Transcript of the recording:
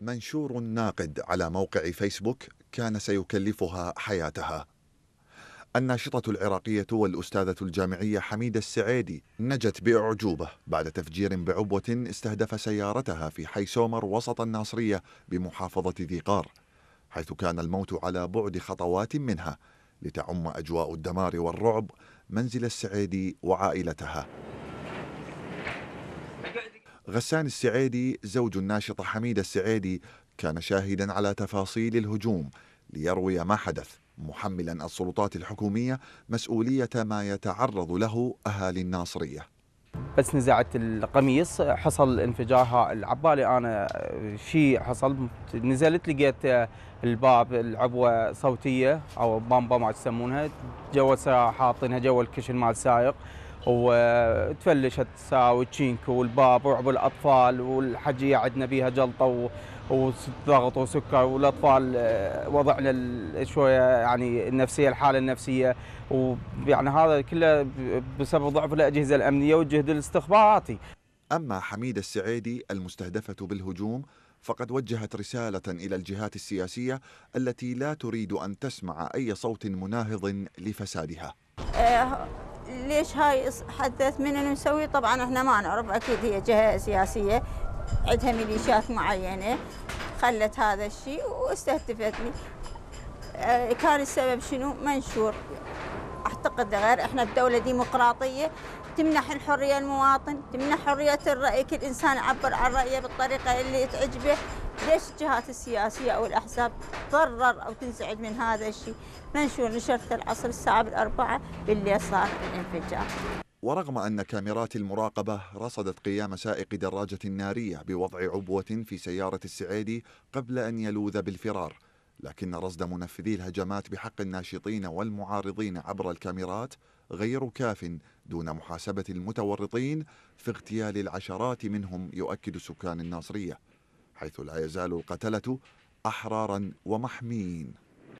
منشور ناقد على موقع فيسبوك كان سيكلفها حياتها الناشطة العراقية والأستاذة الجامعية حميدة السعيدي نجت بأعجوبة بعد تفجير بعبوة استهدف سيارتها في حي سومر وسط الناصرية بمحافظة ذي قار حيث كان الموت على بعد خطوات منها لتعم أجواء الدمار والرعب منزل السعيدي وعائلتها غسان السعيدي زوج الناشطة حميدة السعيدي كان شاهدا على تفاصيل الهجوم ليروي ما حدث محملا السلطات الحكومية مسؤولية ما يتعرض له أهالي الناصرية بس نزعت القميص حصل انفجارها العبالي انا آه، شيء حصل نزلت لقيت آه، الباب العبوه صوتيه او بامبا ما يسمونها جوا حاطينها جوا الكشن مال السائق وتفلشت التساوي تشينكو والباب وعبو الاطفال والحجيه عندنا بيها جلطه وضغط وسكر والاطفال آه، وضعنا شويه يعني النفسيه الحاله النفسيه ويعني هذا كله بسبب ضعف الاجهزه الامنيه والجهد الاستخباراتي. اما حميده السعيدي المستهدفه بالهجوم فقد وجهت رسالة إلى الجهات السياسية التي لا تريد أن تسمع أي صوت مناهض لفسادها آه، ليش هاي حدث من اللي مسوي طبعا احنا ما نعرف اكيد هي جهه سياسيه عندها ميليشيات معينه خلت هذا الشيء واستهدفتني آه، كان السبب شنو منشور اعتقد غير احنا بدوله ديمقراطيه تمنح الحريه المواطن تمنح حريه الراي كل انسان يعبر عن رايه بالطريقه اللي تعجبه ليش الجهات السياسية أو الأحزاب تضرر أو تنزعج من هذا الشيء منشور نشرة العصر الساعة الأربعة بالليل صار الانفجار ورغم أن كاميرات المراقبة رصدت قيام سائق دراجة نارية بوضع عبوة في سيارة السعيدي قبل أن يلوذ بالفرار لكن رصد منفذي الهجمات بحق الناشطين والمعارضين عبر الكاميرات غير كاف دون محاسبة المتورطين في اغتيال العشرات منهم يؤكد سكان الناصرية حيث لا يزال القتلة أحرارا ومحمين